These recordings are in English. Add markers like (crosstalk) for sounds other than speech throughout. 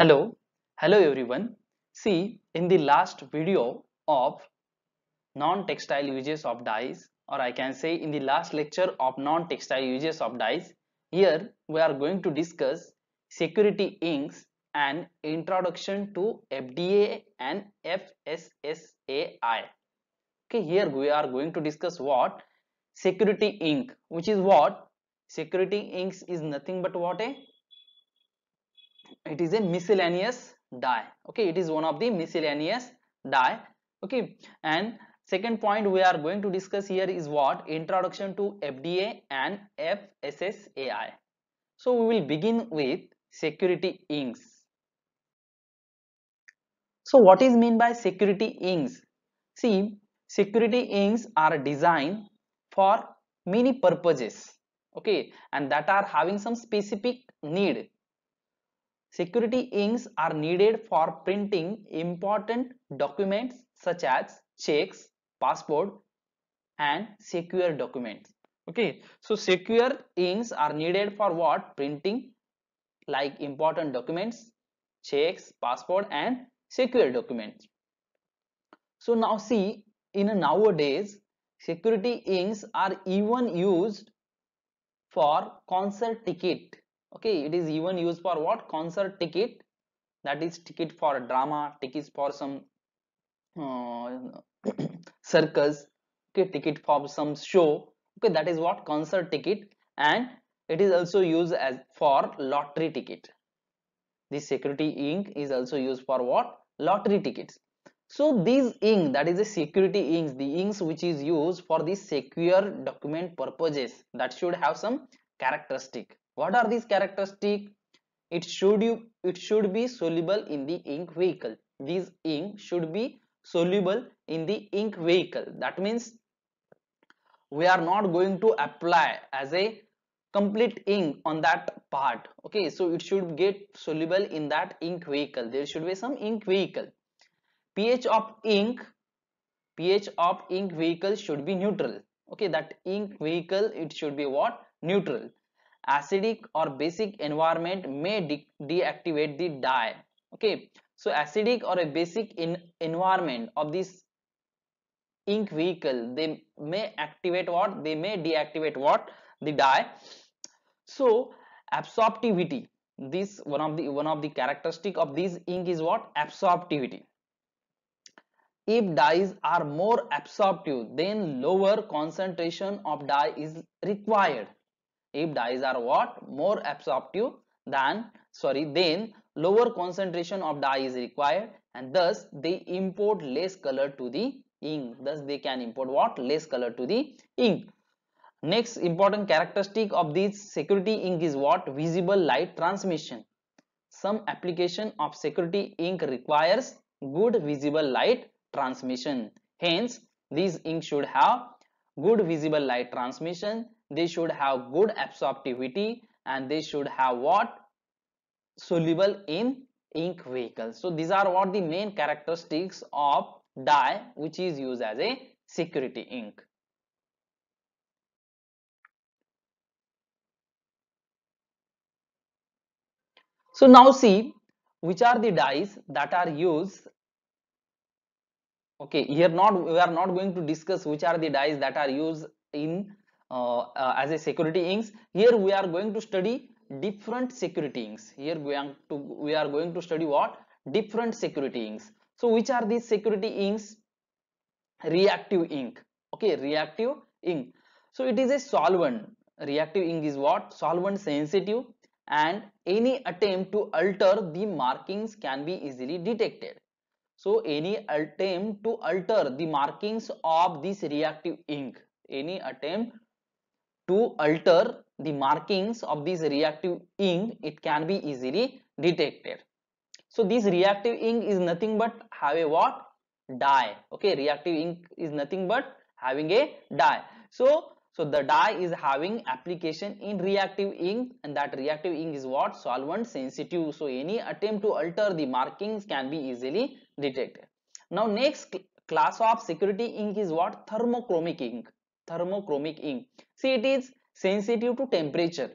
Hello, hello everyone. See, in the last video of non-textile uses of dyes or I can say in the last lecture of non-textile uses of dyes, here we are going to discuss security inks and introduction to FDA and FSSAI. Okay, here we are going to discuss what? Security ink, which is what? Security inks is nothing but what a it is a miscellaneous dye okay it is one of the miscellaneous dye okay and second point we are going to discuss here is what introduction to FDA and FSSAI so we will begin with security inks so what is mean by security inks see security inks are designed for many purposes okay and that are having some specific need Security inks are needed for printing important documents such as checks, passport and secure documents. Okay, so secure inks are needed for what? Printing like important documents, checks, passport and secure documents. So now see in nowadays security inks are even used for concert ticket okay it is even used for what concert ticket that is ticket for drama tickets for some uh, (clears throat) circus okay ticket for some show okay that is what concert ticket and it is also used as for lottery ticket the security ink is also used for what lottery tickets so these ink that is the security inks the inks which is used for the secure document purposes that should have some characteristic what are these characteristic it should you it should be soluble in the ink vehicle these ink should be soluble in the ink vehicle that means we are not going to apply as a complete ink on that part okay so it should get soluble in that ink vehicle there should be some ink vehicle pH of ink pH of ink vehicle should be neutral okay that ink vehicle it should be what neutral acidic or basic environment may de deactivate the dye okay so acidic or a basic in environment of this ink vehicle they may activate what they may deactivate what the dye so absorptivity this one of the one of the characteristic of this ink is what absorptivity if dyes are more absorptive then lower concentration of dye is required if dyes are what more absorptive than sorry then lower concentration of dye is required and thus they import less color to the ink thus they can import what less color to the ink next important characteristic of these security ink is what visible light transmission some application of security ink requires good visible light transmission hence these ink should have good visible light transmission they should have good absorptivity and they should have what soluble in ink vehicle so these are what the main characteristics of dye which is used as a security ink so now see which are the dyes that are used okay here not we are not going to discuss which are the dyes that are used in uh, uh, as a security inks here we are going to study different security inks here we are, to, we are going to study what different security inks so which are these security inks reactive ink okay reactive ink so it is a solvent reactive ink is what solvent sensitive and any attempt to alter the markings can be easily detected so any attempt to alter the markings of this reactive ink any attempt to alter the markings of this reactive ink it can be easily detected so this reactive ink is nothing but have a what dye okay reactive ink is nothing but having a dye so so the dye is having application in reactive ink and that reactive ink is what solvent sensitive so any attempt to alter the markings can be easily detected now next class of security ink is what thermochromic ink thermochromic ink. See, it is sensitive to temperature.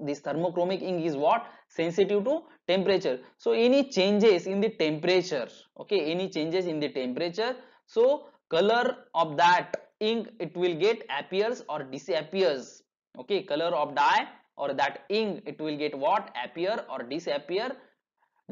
This thermochromic ink is what? Sensitive to temperature. So, any changes in the temperature, okay, any changes in the temperature. So, color of that ink it will get appears or disappears, okay, color of dye or that ink it will get what appear or disappear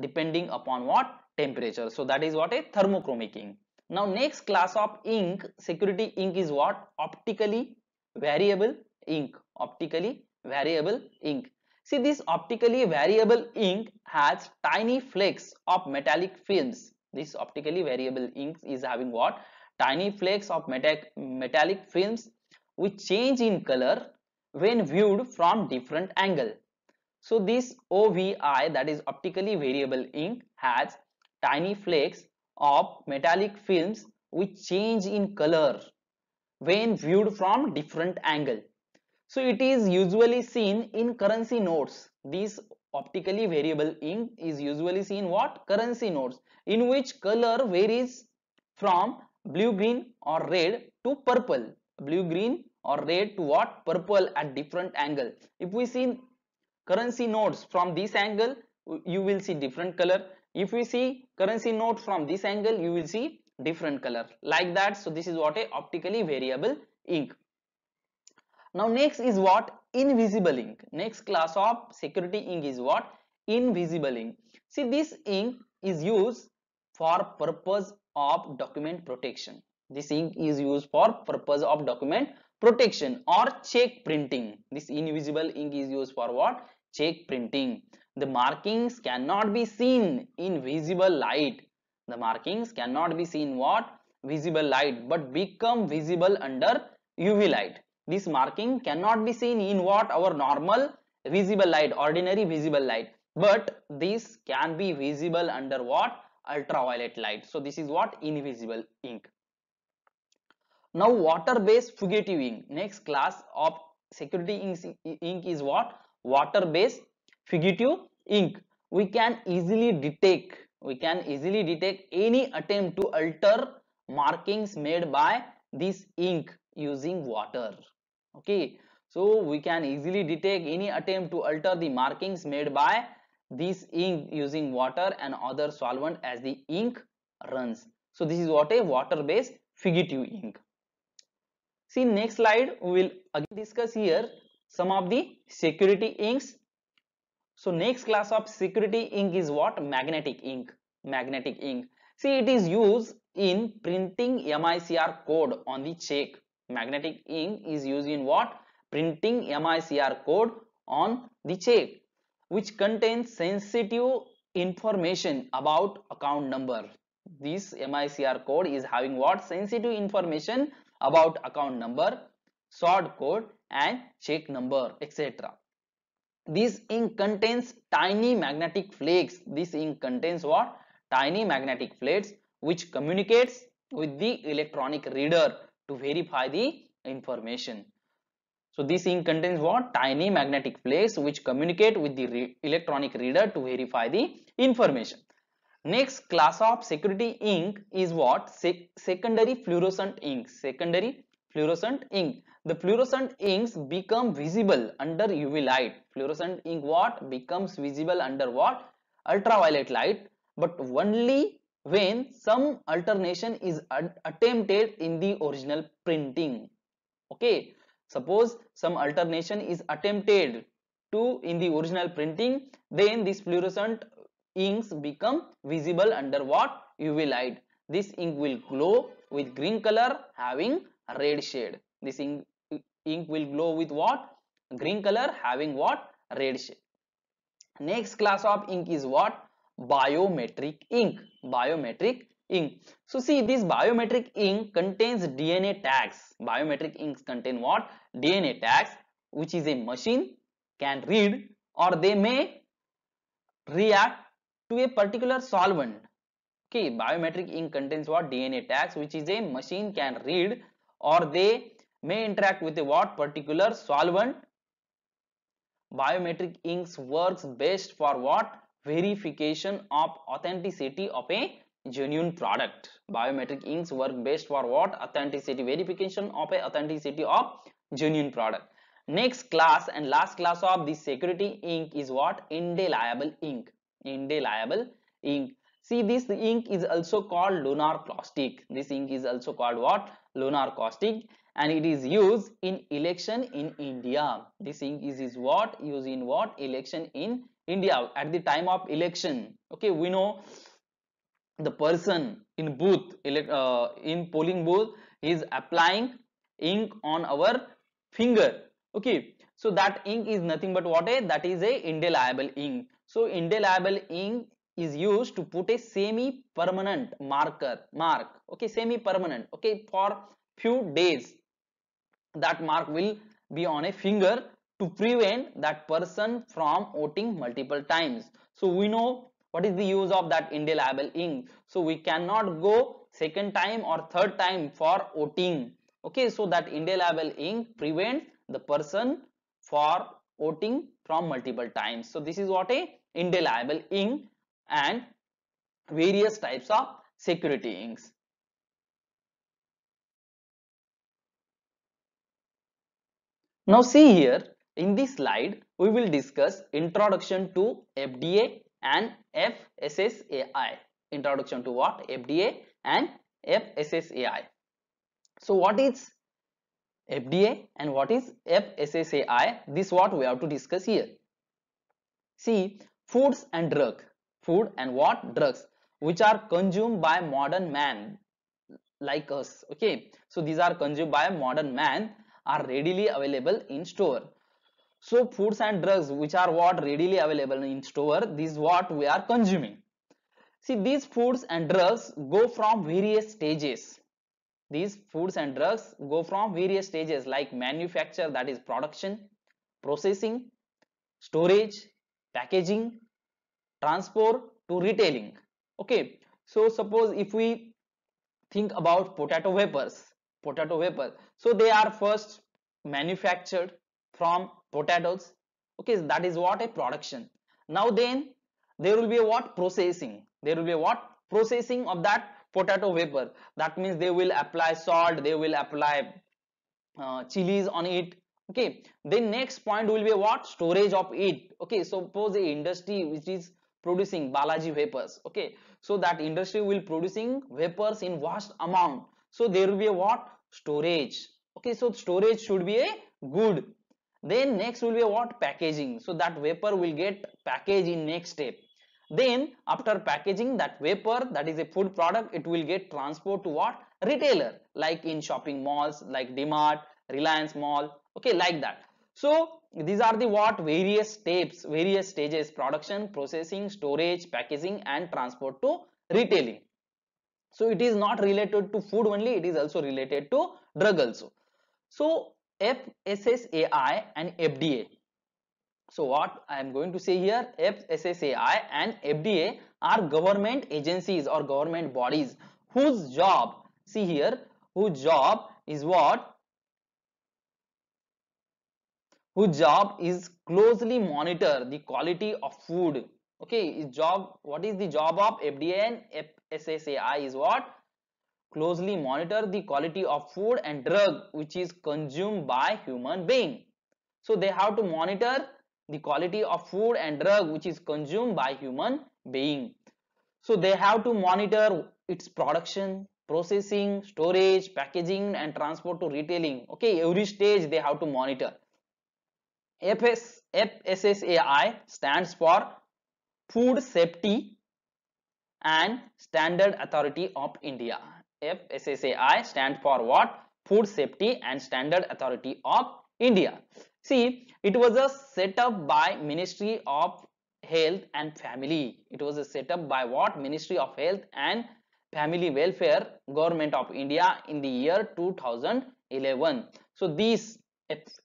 depending upon what temperature. So, that is what a thermochromic ink. Now next class of ink, security ink is what? Optically variable ink, optically variable ink. See this optically variable ink has tiny flakes of metallic films. This optically variable ink is having what? Tiny flakes of metallic films which change in color when viewed from different angle. So this OVI that is optically variable ink has tiny flakes of metallic films which change in color when viewed from different angle. So it is usually seen in currency notes. This optically variable ink is usually seen what? Currency notes in which color varies from blue green or red to purple. Blue green or red to what? Purple at different angle. If we see currency notes from this angle you will see different color if we see currency note from this angle you will see different color like that so this is what a optically variable ink now next is what invisible ink next class of security ink is what invisible ink see this ink is used for purpose of document protection this ink is used for purpose of document protection or check printing this invisible ink is used for what check printing the markings cannot be seen in visible light. The markings cannot be seen what? Visible light but become visible under UV light. This marking cannot be seen in what? Our normal visible light, ordinary visible light. But this can be visible under what? Ultraviolet light. So this is what? Invisible ink. Now water-based fugitive ink. Next class of security ink, is what? Water-based fugitive ink we can easily detect we can easily detect any attempt to alter markings made by this ink using water okay so we can easily detect any attempt to alter the markings made by this ink using water and other solvent as the ink runs so this is what a water based fugitive ink see next slide we will again discuss here some of the security inks so next class of security ink is what? Magnetic ink. Magnetic ink. See, it is used in printing MICR code on the check. Magnetic ink is used in what? Printing MICR code on the check, which contains sensitive information about account number. This MICR code is having what? Sensitive information about account number, sort code and check number, etc this ink contains tiny magnetic flakes this ink contains what tiny magnetic flakes which communicates with the electronic reader to verify the information so this ink contains what tiny magnetic flakes which communicate with the re electronic reader to verify the information next class of security ink is what Se secondary fluorescent ink secondary fluorescent ink. The fluorescent inks become visible under UV light. Fluorescent ink what? Becomes visible under what? Ultraviolet light but only when some alternation is attempted in the original printing. Okay. Suppose some alternation is attempted to in the original printing then these fluorescent inks become visible under what? UV light. This ink will glow with green color having red shade this ink, ink will glow with what green color having what red shade next class of ink is what biometric ink biometric ink so see this biometric ink contains dna tags biometric inks contain what dna tags which is a machine can read or they may react to a particular solvent okay biometric ink contains what dna tags which is a machine can read or they may interact with what particular solvent. Biometric inks works best for what verification of authenticity of a genuine product. Biometric inks work best for what authenticity verification of a authenticity of genuine product. Next class and last class of the security ink is what indelible ink. Indelible ink See this ink is also called lunar caustic. This ink is also called what? Lunar caustic and it is used in election in India. This ink is, is what? Used in what? Election in India at the time of election. Okay, we know the person in booth, uh, in polling booth is applying ink on our finger. Okay, so that ink is nothing but what a that is a indelible ink. So indelible ink is used to put a semi-permanent marker mark okay semi-permanent okay for few days that mark will be on a finger to prevent that person from voting multiple times so we know what is the use of that indelible ink so we cannot go second time or third time for voting okay so that indelible ink prevents the person for voting from multiple times so this is what a indelible ink and various types of security inks. Now see here in this slide we will discuss introduction to FDA and FSSAI. Introduction to what? FDA and FSSAI. So what is FDA and what is FSSAI? This what we have to discuss here. See, foods and drug food and what drugs which are consumed by modern man like us okay so these are consumed by modern man are readily available in store so foods and drugs which are what readily available in store these what we are consuming see these foods and drugs go from various stages these foods and drugs go from various stages like manufacture that is production processing storage packaging transport to retailing okay so suppose if we think about potato vapors potato vapor so they are first manufactured from potatoes okay so that is what a production now then there will be a what processing there will be a what processing of that potato vapor that means they will apply salt they will apply uh, chilies on it okay then next point will be what storage of it okay suppose the industry which is producing Balaji vapors. Okay, so that industry will producing vapors in vast amount. So there will be a what storage. Okay, so storage should be a good. Then next will be what packaging. So that vapor will get packaged in next step. Then after packaging that vapor that is a food product it will get transport to what retailer like in shopping malls like DMart, Reliance Mall. Okay, like that so these are the what various steps, various stages production, processing, storage, packaging and transport to retailing. So it is not related to food only, it is also related to drug also. So FSSAI and FDA. So what I am going to say here, FSSAI and FDA are government agencies or government bodies whose job, see here, whose job is what whose job is closely monitor the quality of food okay job what is the job of fda and fssai is what closely monitor the quality of food and drug which is consumed by human being so they have to monitor the quality of food and drug which is consumed by human being so they have to monitor its production processing storage packaging and transport to retailing okay every stage they have to monitor FS, FSSAI stands for Food Safety and Standard Authority of India. FSSAI stands for what? Food Safety and Standard Authority of India. See, it was a set up by Ministry of Health and Family. It was a set up by what? Ministry of Health and Family Welfare, Government of India in the year 2011. So these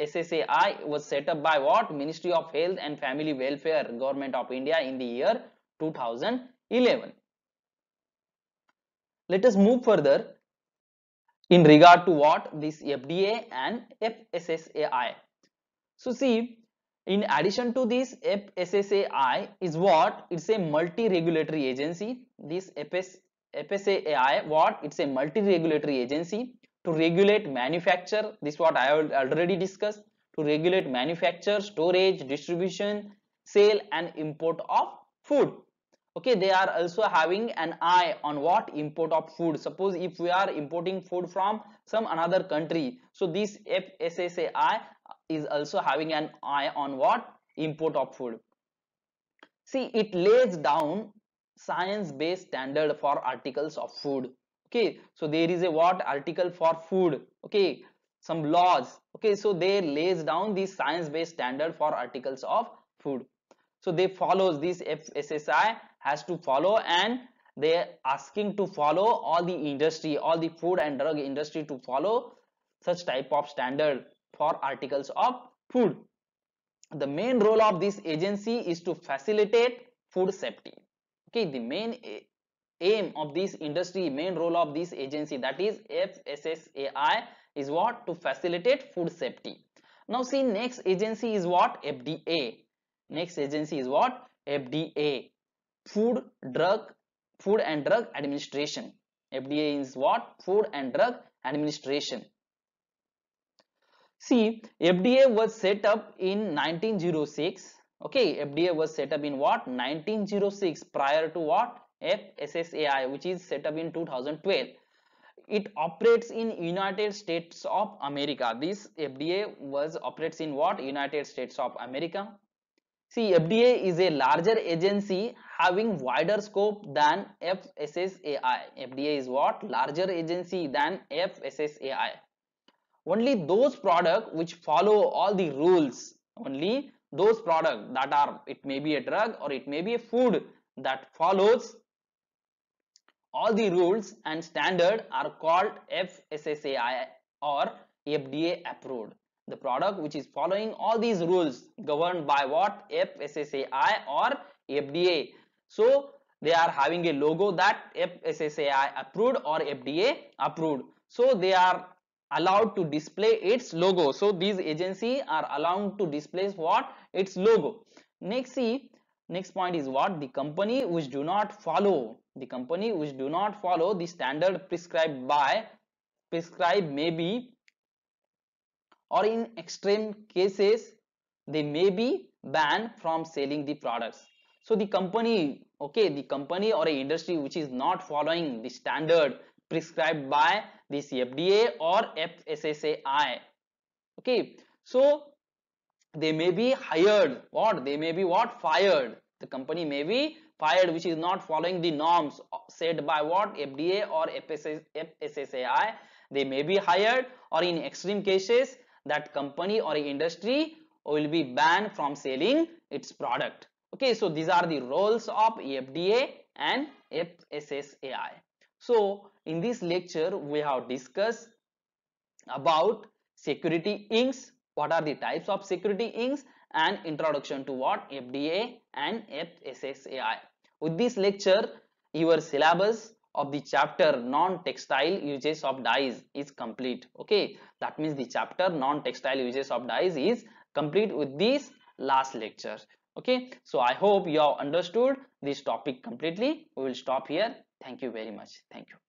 SSAI was set up by what? Ministry of Health and Family Welfare, Government of India in the year 2011. Let us move further in regard to what this FDA and FSSAI. So see, in addition to this, FSSAI is what? It's a multi-regulatory agency. This FS, FSAI, what? It's a multi-regulatory agency to regulate manufacture this what i already discussed to regulate manufacture storage distribution sale and import of food okay they are also having an eye on what import of food suppose if we are importing food from some another country so this fssai is also having an eye on what import of food see it lays down science based standard for articles of food okay so there is a what article for food okay some laws okay so they lays down the science based standard for articles of food so they follows this FSSI has to follow and they are asking to follow all the industry all the food and drug industry to follow such type of standard for articles of food the main role of this agency is to facilitate food safety okay the main aim of this industry main role of this agency that is fssai is what to facilitate food safety now see next agency is what fda next agency is what fda food drug food and drug administration fda is what food and drug administration see fda was set up in 1906 okay fda was set up in what 1906 prior to what FSSAI which is set up in 2012. It operates in United States of America. This FDA was operates in what? United States of America. See FDA is a larger agency having wider scope than FSSAI. FDA is what? Larger agency than FSSAI. Only those products which follow all the rules, only those products that are, it may be a drug or it may be a food that follows all the rules and standard are called FSSAI or FDA approved. The product which is following all these rules governed by what FSSAI or FDA. So they are having a logo that FSSAI approved or FDA approved. So they are allowed to display its logo. So these agency are allowed to display what its logo. Next see next point is what the company which do not follow the company which do not follow the standard prescribed by prescribed may be or in extreme cases they may be banned from selling the products so the company okay the company or a industry which is not following the standard prescribed by the cfda or fssai okay so they may be hired what they may be what fired the company may be fired which is not following the norms said by what FDA or FSSAI they may be hired or in extreme cases that company or industry will be banned from selling its product okay so these are the roles of FDA and FSSAI so in this lecture we have discussed about security inks what are the types of security inks and introduction to what FDA and FSSAI. With this lecture, your syllabus of the chapter non-textile uses of dyes is complete. Okay, that means the chapter non-textile uses of dyes is complete with this last lecture. Okay, so I hope you have understood this topic completely. We will stop here. Thank you very much. Thank you.